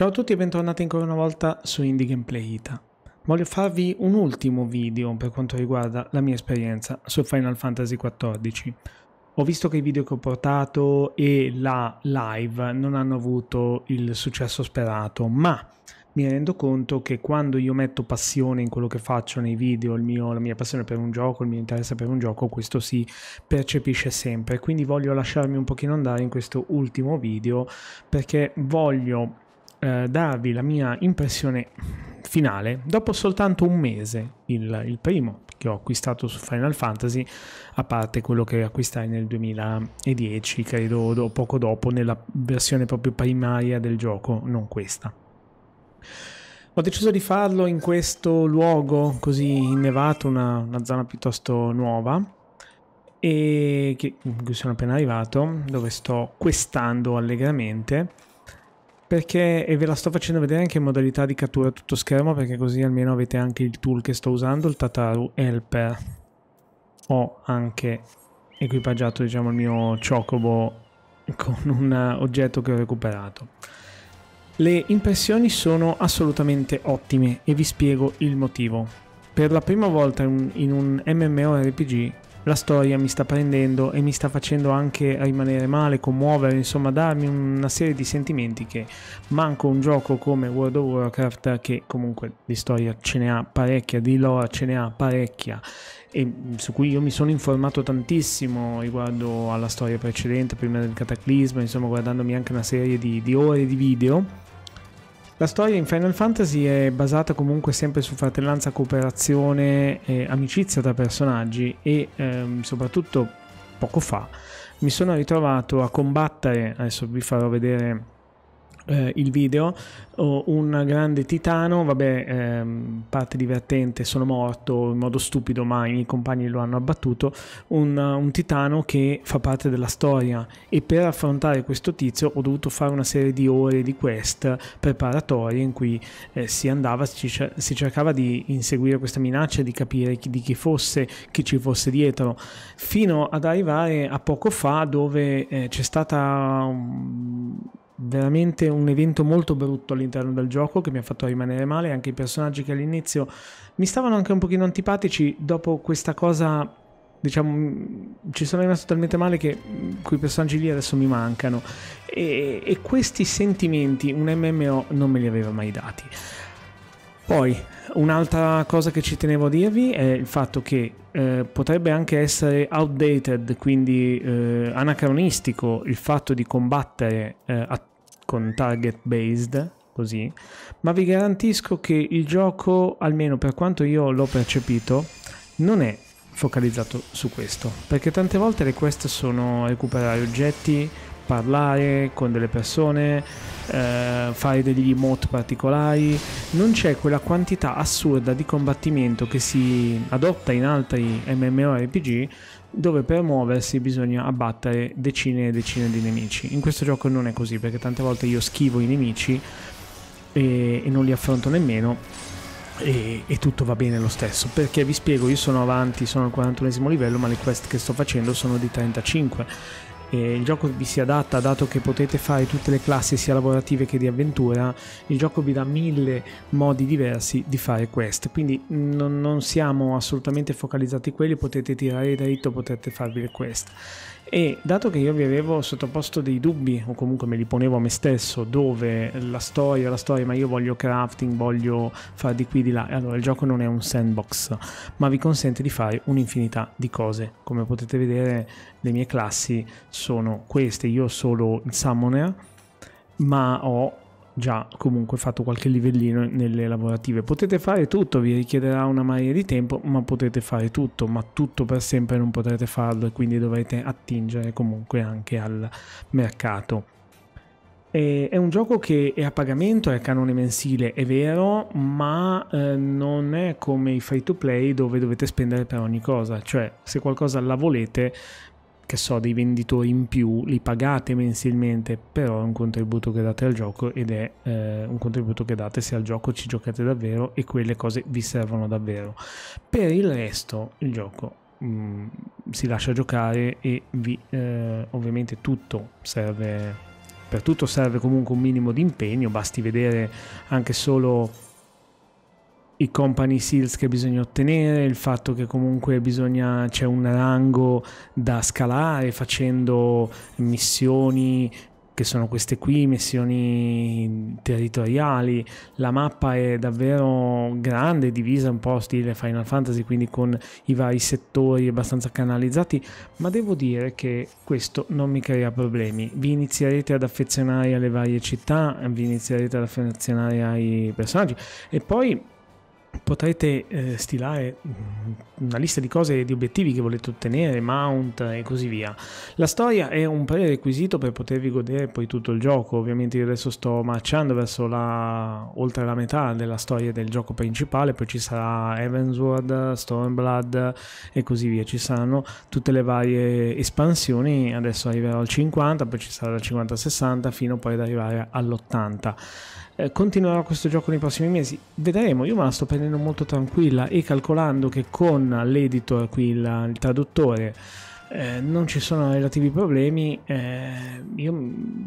Ciao a tutti e bentornati ancora una volta su Indie Gameplay Ita. Voglio farvi un ultimo video per quanto riguarda la mia esperienza su Final Fantasy XIV. Ho visto che i video che ho portato e la live non hanno avuto il successo sperato, ma mi rendo conto che quando io metto passione in quello che faccio nei video, mio, la mia passione per un gioco, il mio interesse per un gioco, questo si percepisce sempre. Quindi voglio lasciarmi un pochino andare in questo ultimo video perché voglio eh, darvi la mia impressione finale dopo soltanto un mese, il, il, primo che ho acquistato su Final Fantasy, a parte quello che acquistai nel 2010, credo, o poco dopo, nella versione proprio primaria del gioco, non questa. Ho deciso di farlo in questo luogo così innevato, una, una zona piuttosto nuova, e che, in cui sono appena arrivato, dove sto questando allegramente perché e ve la sto facendo vedere anche in modalità di cattura tutto schermo perché così almeno avete anche il tool che sto usando il Tataru Helper ho anche equipaggiato diciamo il mio Chocobo con un oggetto che ho recuperato le impressioni sono assolutamente ottime e vi spiego il motivo per la prima volta in un MMORPG la storia mi sta prendendo e mi sta facendo anche rimanere male, commuovere, insomma darmi una serie di sentimenti che manco un gioco come World of Warcraft che comunque di storia ce ne ha parecchia, di lore ce ne ha parecchia e su cui io mi sono informato tantissimo riguardo alla storia precedente, prima del cataclisma, insomma guardandomi anche una serie di, di ore di video la storia in Final Fantasy è basata comunque sempre su fratellanza, cooperazione e amicizia tra personaggi e ehm, soprattutto poco fa mi sono ritrovato a combattere, adesso vi farò vedere eh, il video, un grande titano, vabbè, ehm, parte divertente, sono morto in modo stupido, ma i miei compagni lo hanno abbattuto, un, un titano che fa parte della storia e per affrontare questo tizio ho dovuto fare una serie di ore di quest preparatorie in cui eh, si andava, si, si cercava di inseguire questa minaccia, di capire chi, di chi fosse, chi ci fosse dietro, fino ad arrivare a poco fa dove eh, c'è stata... Um, veramente un evento molto brutto all'interno del gioco che mi ha fatto rimanere male, anche i personaggi che all'inizio mi stavano anche un pochino antipatici, dopo questa cosa diciamo mm, ci sono rimasto talmente male che mm, quei personaggi lì adesso mi mancano e, e questi sentimenti un MMO non me li aveva mai dati. Poi un'altra cosa che ci tenevo a dirvi è il fatto che eh, potrebbe anche essere outdated, quindi eh, anacronistico il fatto di combattere eh, attorno con target based, così, ma vi garantisco che il gioco, almeno per quanto io l'ho percepito, non è focalizzato su questo, perché tante volte le quest sono recuperare oggetti, parlare con delle persone, eh, fare degli emote particolari, non c'è quella quantità assurda di combattimento che si adotta in altri MMORPG dove per muoversi bisogna abbattere decine e decine di nemici. In questo gioco non è così perché tante volte io schivo i nemici e, e non li affronto nemmeno e, e, tutto va bene lo stesso perché vi spiego io sono avanti, sono al 41 livello ma le quest che sto facendo sono di 35 eh, il gioco vi si adatta dato che potete fare tutte le classi sia lavorative che di avventura, il gioco vi dà mille modi diversi di fare quest, quindi mm, non, non siamo assolutamente focalizzati quelli, potete tirare dritto, potete farvi le quest. E dato che io vi avevo sottoposto dei dubbi, o comunque me li ponevo a me stesso, dove la storia, la storia, ma io voglio crafting, voglio fare di qui di là, allora il gioco non è un sandbox, ma vi consente di fare un'infinità di cose. Come potete vedere, le mie classi sono queste, io ho solo il summoner, ma ho già comunque fatto qualche livellino nelle lavorative. Potete fare tutto, vi richiederà una marea di tempo, ma potete fare tutto, ma tutto per sempre non potrete farlo e quindi dovrete attingere comunque anche al mercato. È un gioco che è a pagamento, è a canone mensile, è vero, ma eh, non è come i free to play dove dovete spendere per ogni cosa, cioè se qualcosa la volete che so, dei venditori in più, li pagate mensilmente, però è un contributo che date al gioco ed è eh, un contributo che date se al gioco ci giocate davvero e quelle cose vi servono davvero. Per il resto il gioco mh, mm, si lascia giocare e vi, eh, ovviamente tutto serve, per tutto serve comunque un minimo di impegno, basti vedere anche solo i company seals che bisogna ottenere, il fatto che comunque bisogna, c'è un rango da scalare facendo missioni che sono queste qui, missioni territoriali. La mappa è davvero grande, divisa un po' stile Final Fantasy, quindi con i vari settori abbastanza canalizzati, ma devo dire che questo non mi crea problemi. Vi inizierete ad affezionare alle varie città, vi inizierete ad affezionare ai personaggi e poi potrete eh, stilare mm, una lista di cose e di obiettivi che volete ottenere, mount e così via. La storia è un prerequisito per potervi godere poi tutto il gioco. Ovviamente io adesso sto marciando verso la oltre la metà della storia del gioco principale, poi ci sarà Evansward, Stormblood e così via. Ci saranno tutte le varie espansioni, adesso arriverò al 50, poi ci sarà dal 50 al 60 fino poi ad arrivare all'80 eh, continuerà questo gioco nei prossimi mesi? Vedremo, io me la sto prendendo molto tranquilla e calcolando che con l'editor, qui la, il traduttore, eh, non ci sono relativi problemi, eh, io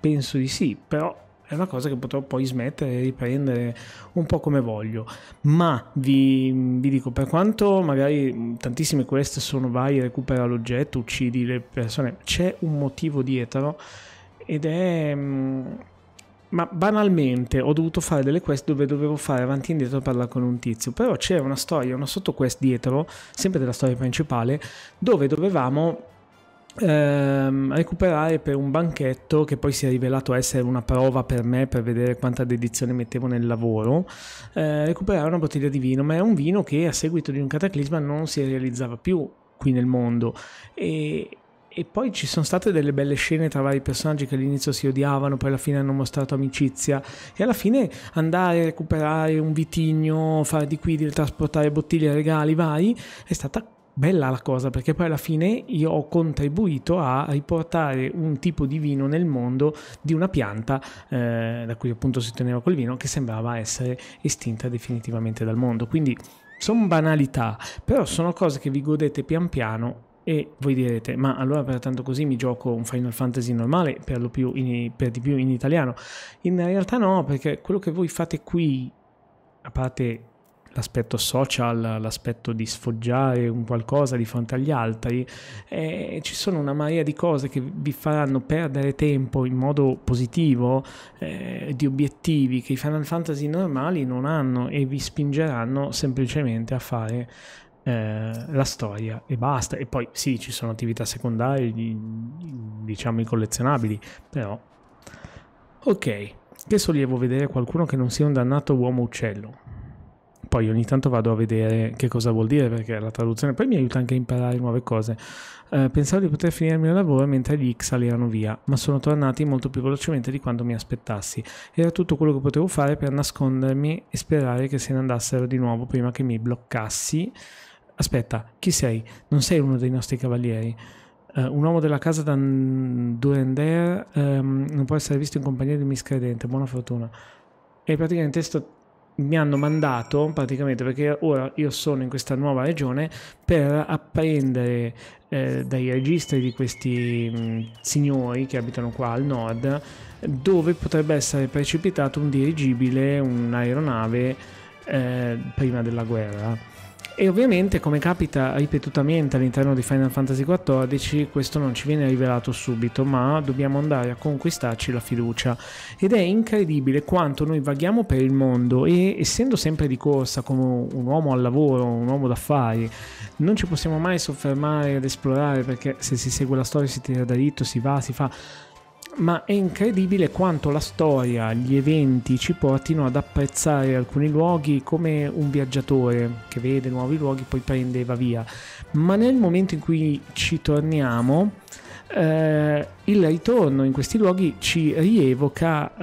penso di sì, però è una cosa che potrò poi smettere e riprendere un po' come voglio. Ma vi, vi, dico, per quanto magari mm, tantissime quest sono vai, recupera l'oggetto, uccidi le persone, c'è un motivo dietro ed è, mm, ma banalmente ho dovuto fare delle quest dove dovevo fare avanti e indietro e parlare con un tizio, però c'era una storia, una sottoquest dietro, sempre della storia principale, dove dovevamo ehm, recuperare per un banchetto che poi si è rivelato essere una prova per me per vedere quanta dedizione mettevo nel lavoro, eh, recuperare una bottiglia di vino, ma è un vino che a seguito di un cataclisma non si realizzava più qui nel mondo e e poi ci sono state delle belle scene tra vari personaggi che all'inizio si odiavano, poi alla fine hanno mostrato amicizia. E alla fine andare a recuperare un vitigno, fare di qui, di trasportare bottiglie, regali, vari, è stata bella la cosa perché poi alla fine io ho contribuito a riportare un tipo di vino nel mondo di una pianta eh, da cui appunto si teneva quel vino che sembrava essere estinta definitivamente dal mondo quindi sono banalità però sono cose che vi godete pian piano e voi direte, ma allora per tanto così mi gioco un Final Fantasy normale, per, lo più in, per di più in italiano? In realtà no, perché quello che voi fate qui, a parte l'aspetto social, l'aspetto di sfoggiare un qualcosa di fronte agli altri, eh, ci sono una marea di cose che vi faranno perdere tempo in modo positivo, eh, di obiettivi che i Final Fantasy normali non hanno e vi spingeranno semplicemente a fare eh, la storia e basta. E poi sì, ci sono attività secondarie, diciamo i collezionabili, però... Ok, che sollievo vedere qualcuno che non sia un dannato uomo uccello. Poi ogni tanto vado a vedere che cosa vuol dire perché la traduzione poi mi aiuta anche a imparare nuove cose. Eh, pensavo di poter finire il mio lavoro mentre gli X erano via, ma sono tornati molto più velocemente di quanto mi aspettassi. Era tutto quello che potevo fare per nascondermi e sperare che se ne andassero di nuovo prima che mi bloccassi aspetta, chi sei? Non sei uno dei nostri cavalieri. Uh, un uomo della casa da Durender um, non può essere visto in compagnia di un miscredente, buona fortuna. E praticamente sto, mi hanno mandato, praticamente, perché ora io sono in questa nuova regione, per apprendere eh, dai registri di questi mh, mm, signori che abitano qua al nord, dove potrebbe essere precipitato un dirigibile, un'aeronave, eh, prima della guerra e ovviamente, come capita ripetutamente all'interno di Final Fantasy XIV, questo non ci viene rivelato subito, ma dobbiamo andare a conquistarci la fiducia. Ed è incredibile quanto noi vaghiamo per il mondo e, essendo sempre di corsa come un uomo al lavoro, un uomo d'affari, non ci possiamo mai soffermare ad esplorare perché se si segue la storia si tira da dritto, si va, si fa ma è incredibile quanto la storia, gli eventi ci portino ad apprezzare alcuni luoghi come un viaggiatore che vede nuovi luoghi, poi prende e va via. Ma nel momento in cui ci torniamo, eh, il ritorno in questi luoghi ci rievoca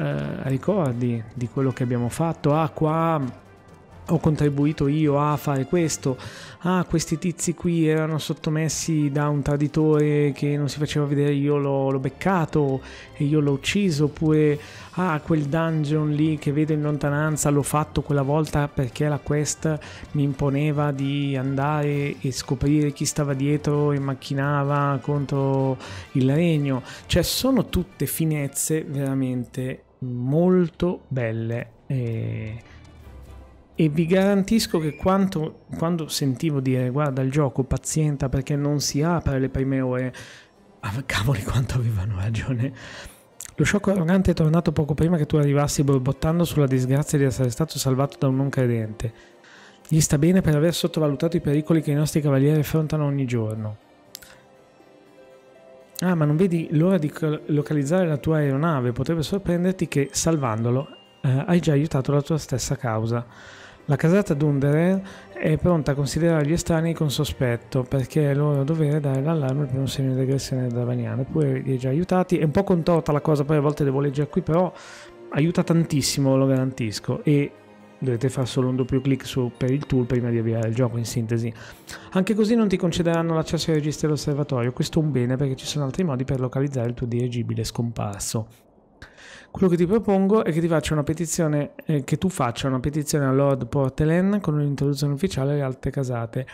eh, ricordi di quello che abbiamo fatto. Ah, qua ho contribuito io a fare questo, ah questi tizi qui erano sottomessi da un traditore che non si faceva vedere, io l'ho, l'ho beccato e io l'ho ucciso, oppure ah quel dungeon lì che vedo in lontananza l'ho fatto quella volta perché la quest mi imponeva di andare e scoprire chi stava dietro e macchinava contro il regno, cioè sono tutte finezze veramente molto belle. E e vi garantisco che quanto, quando sentivo dire guarda il gioco pazienta perché non si apre le prime ore, ah, cavoli quanto avevano ragione. Lo sciocco arrogante è tornato poco prima che tu arrivassi borbottando sulla disgrazia di essere stato salvato da un non credente. Gli sta bene per aver sottovalutato i pericoli che i nostri cavalieri affrontano ogni giorno. Ah, ma non vedi l'ora di localizzare la tua aeronave? Potrebbe sorprenderti che, salvandolo, eh, hai già aiutato la tua stessa causa. La casata Dunderer è pronta a considerare gli estranei con sospetto perché è loro dovere dare l'allarme per un segno di aggressione da Vaniano. Eppure li ha già aiutati. È un po' contorta la cosa, poi a volte devo leggere qui, però aiuta tantissimo, lo garantisco. E dovete fare solo un doppio clic su, per il tool prima di avviare il gioco in sintesi. Anche così non ti concederanno l'accesso ai registri dell'osservatorio, questo è un bene perché ci sono altri modi per localizzare il tuo dirigibile scomparso. Quello che ti propongo è che ti faccia una petizione, eh, che tu faccia una petizione a Lord Portelen con un'introduzione ufficiale alle alte casate.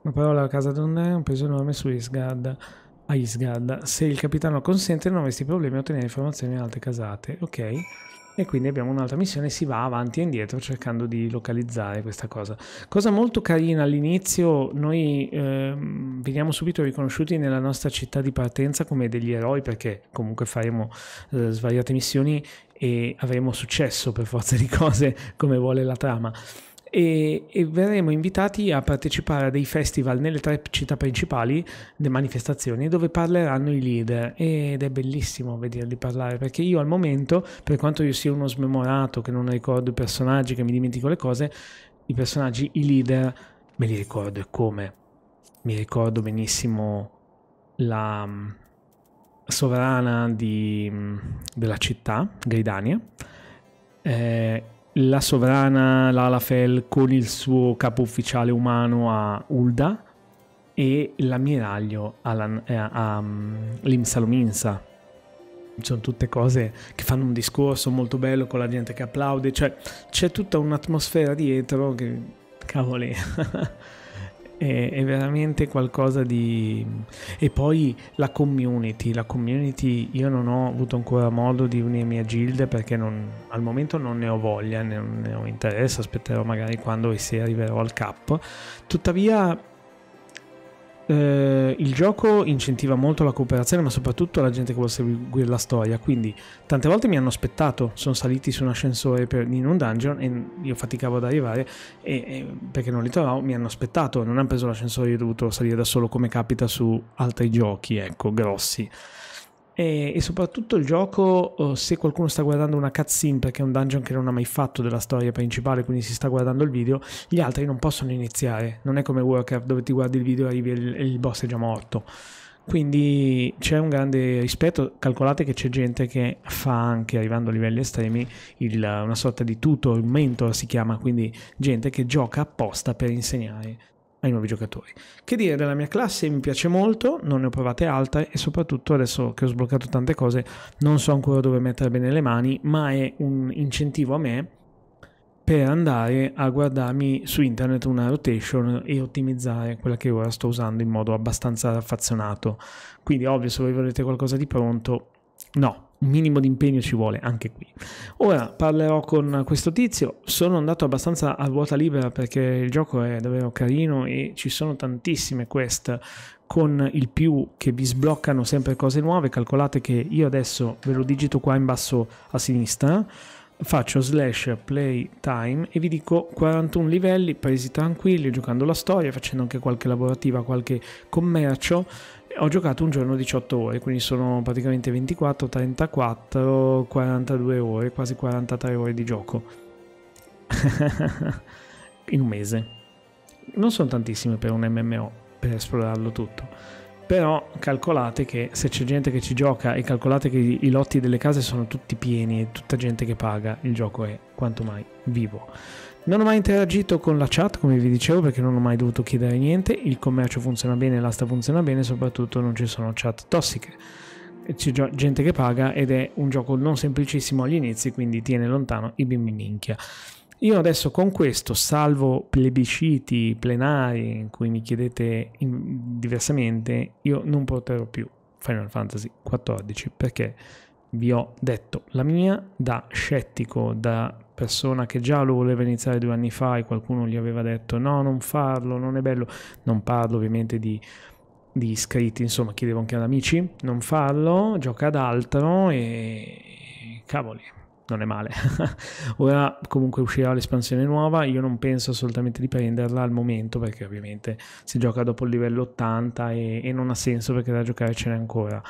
La parola casa donna è un peso enorme su Isgard. A Isgard, se il capitano consente, non avresti problemi a ottenere informazioni alle alte casate. Ok e quindi abbiamo un'altra missione si va avanti e indietro cercando di localizzare questa cosa. Cosa molto carina all'inizio, noi eh, veniamo subito riconosciuti nella nostra città di partenza come degli eroi perché comunque faremo eh, svariate missioni e avremo successo per forza di cose come vuole la trama e, e, verremo invitati a partecipare a dei festival nelle tre città principali, le manifestazioni, dove parleranno i leader ed è bellissimo vederli parlare perché io al momento, per quanto io sia uno smemorato, che non ricordo i personaggi, che mi dimentico le cose, i personaggi, i leader, me li ricordo e come. Mi ricordo benissimo la mm, sovrana di, mm, della città, Gridania. Eh, la sovrana l'Alafel con il suo capo ufficiale umano a Ulda e l'ammiraglio Alan, eh, a mm, Lim Salominsa. Sono tutte cose che fanno un discorso molto bello con la gente che applaude, cioè c'è tutta un'atmosfera dietro che cavoli. è, è, veramente qualcosa di... E poi la community, la community, io non ho avuto ancora modo di unirmi a Gilde perché non, al momento non ne ho voglia, non ne ho interesse, aspetterò magari quando e se arriverò al cap. Tuttavia eh, il gioco incentiva molto la cooperazione, ma soprattutto la gente che vuole seguire la storia. Quindi, tante volte mi hanno aspettato. Sono saliti su un ascensore per, in un dungeon e io faticavo ad arrivare e, e, perché non li trovavo. Mi hanno aspettato, non hanno preso l'ascensore. Io ho dovuto salire da solo, come capita su altri giochi, ecco, grossi. E, e soprattutto il gioco, eh, se qualcuno sta guardando una cutscene perché è un dungeon che non ha mai fatto della storia principale, quindi si sta guardando il video, gli altri non possono iniziare. Non è come Warcraft dove ti guardi il video e arrivi il, il boss è già morto. Quindi c'è un grande rispetto, calcolate che c'è gente che fa anche, arrivando a livelli estremi, il, una sorta di tutor, un mentor si chiama, quindi gente che gioca apposta per insegnare ai nuovi giocatori. Che dire della mia classe? Mi piace molto, non ne ho provate altre e soprattutto adesso che ho sbloccato tante cose non so ancora dove mettere bene le mani, ma è un incentivo a me per andare a guardarmi su internet una rotation e ottimizzare quella che ora sto usando in modo abbastanza raffazzonato. Quindi ovvio se voi volete qualcosa di pronto, no, un minimo di impegno ci vuole anche qui. Ora parlerò con questo tizio, sono andato abbastanza a ruota libera perché il gioco è davvero carino e ci sono tantissime quest con il più che vi sbloccano sempre cose nuove, calcolate che io adesso ve lo digito qua in basso a sinistra, faccio slash playtime e vi dico 41 livelli presi tranquilli giocando la storia, facendo anche qualche lavorativa, qualche commercio ho giocato un giorno 18 ore, quindi sono praticamente 24, 34, 42 ore, quasi 43 ore di gioco in un mese. Non sono tantissime per un MMO, per esplorarlo tutto. Però calcolate che se c'è gente che ci gioca e calcolate che i lotti delle case sono tutti pieni e tutta gente che paga, il gioco è quanto mai vivo. Non ho mai interagito con la chat, come vi dicevo, perché non ho mai dovuto chiedere niente. Il commercio funziona bene, l'asta funziona bene, soprattutto non ci sono chat tossiche. C'è gente che paga ed è un gioco non semplicissimo agli inizi, quindi tiene lontano i bimbi minchia. Io adesso con questo, salvo plebisciti plenari in cui mi chiedete diversamente, io non porterò più Final Fantasy XIV perché vi ho detto la mia da scettico, da persona che già lo voleva iniziare due anni fa e qualcuno gli aveva detto no, non farlo, non è bello, non parlo ovviamente di, di iscritti, insomma chiedevo anche ad amici, non farlo, gioca ad altro e cavoli, non è male. Ora comunque uscirà l'espansione nuova, io non penso assolutamente di prenderla al momento perché ovviamente si gioca dopo il livello 80 e, e non ha senso perché da giocare ce n'è ancora.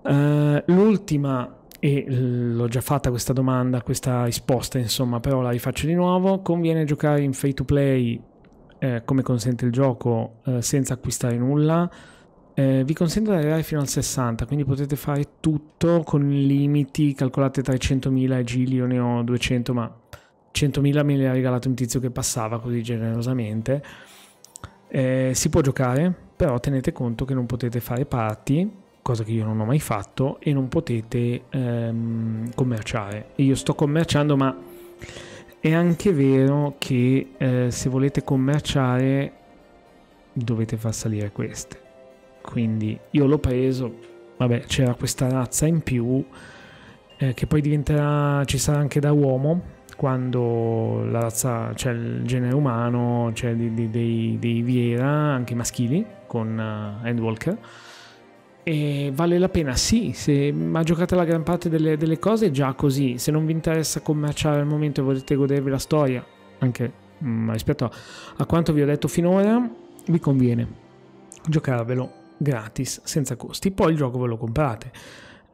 Uh, l'ultima e l'ho già fatta questa domanda, questa risposta, insomma, però la rifaccio di nuovo. Conviene giocare in free to play eh, come consente il gioco eh, senza acquistare nulla? Eh, vi consente di arrivare fino al 60, quindi potete fare tutto con limiti, calcolate 300.000 e Gili, io ne ho 200, ma 100.000 me li ha regalato un tizio che passava così generosamente. Eh, si può giocare, però tenete conto che non potete fare parti cosa che io non ho mai fatto, e non potete ehm, commerciare. io sto commerciando, ma è anche vero che eh, se volete commerciare dovete far salire queste. Quindi io l'ho preso, vabbè, c'era questa razza in più eh, che poi diventerà, ci sarà anche da uomo quando la razza, cioè il genere umano, cioè dei, dei, dei, Viera, anche maschili, con uh, Endwalker e vale la pena, sì, se, ma giocate la gran parte delle, delle cose già così. Se non vi interessa commerciare al momento e volete godervi la storia, anche mh, mm, rispetto a, a quanto vi ho detto finora, vi conviene giocarvelo gratis, senza costi. Poi il gioco ve lo comprate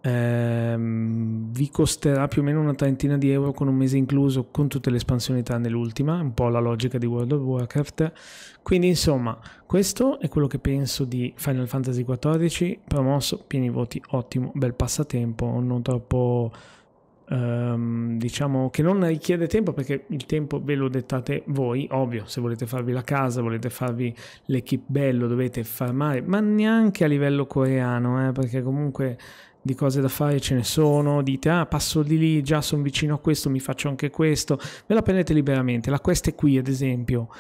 ehm, vi costerà più o meno una trentina di euro con un mese incluso con tutte le espansioni tranne l'ultima, un po' la logica di World of Warcraft. Quindi insomma, questo è quello che penso di Final Fantasy XIV, promosso, pieni voti, ottimo, bel passatempo, non troppo... Um, diciamo che non richiede tempo perché il tempo ve lo dettate voi, ovvio, se volete farvi la casa, volete farvi l'equip bello, dovete farmare, ma neanche a livello coreano, eh, perché comunque di cose da fare ce ne sono, dite ah passo di lì, già sono vicino a questo, mi faccio anche questo, ve la prendete liberamente, la quest è qui ad esempio,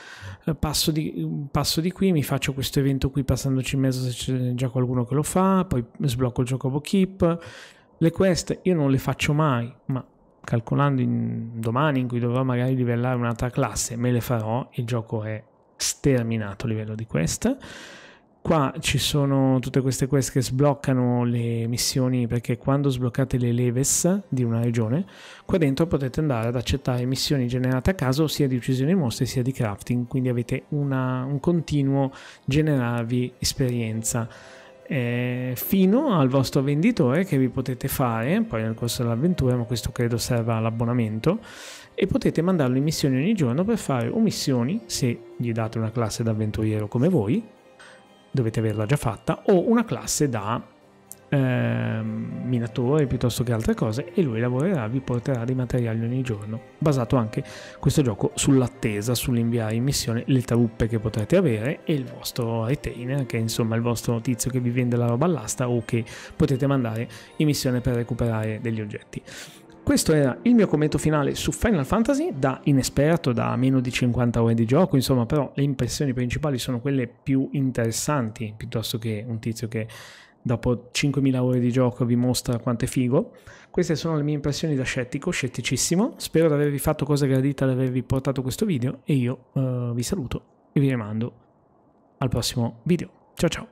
eh, passo di, passo di qui, mi faccio questo evento qui passandoci in mezzo se c'è già qualcuno che lo fa, poi sblocco il gioco Bokeep, le quest io non le faccio mai, ma calcolando in, domani in cui dovrò magari livellare un'altra classe, me le farò, il gioco è sterminato a livello di quest Qua ci sono tutte queste quest che sbloccano le missioni perché quando sbloccate le leves di una regione, qua dentro potete andare ad accettare missioni generate a caso sia di uccisione di mostri sia di crafting, quindi avete una, un continuo generarvi esperienza. Eh, fino al vostro venditore che vi potete fare poi nel corso dell'avventura, ma questo credo serva all'abbonamento, e potete mandarlo in missioni ogni giorno per fare o missioni, se gli date una classe d'avventuriero come voi, dovete averla già fatta, o una classe da eh, minatore piuttosto che altre cose e lui lavorerà, vi porterà dei materiali ogni giorno, basato anche questo gioco sull'attesa, sull'inviare in missione le truppe che potrete avere e il vostro retainer, che è insomma il vostro tizio che vi vende la roba all'asta o che potete mandare in missione per recuperare degli oggetti. Questo era il mio commento finale su Final Fantasy, da inesperto, da meno di 50 ore di gioco, insomma, però le impressioni principali sono quelle più interessanti, piuttosto che un tizio che dopo 5.000 ore di gioco vi mostra quanto è figo. Queste sono le mie impressioni da scettico, scetticissimo. Spero di avervi fatto cosa gradita, di avervi portato questo video e io eh, vi saluto e vi rimando al prossimo video. Ciao ciao!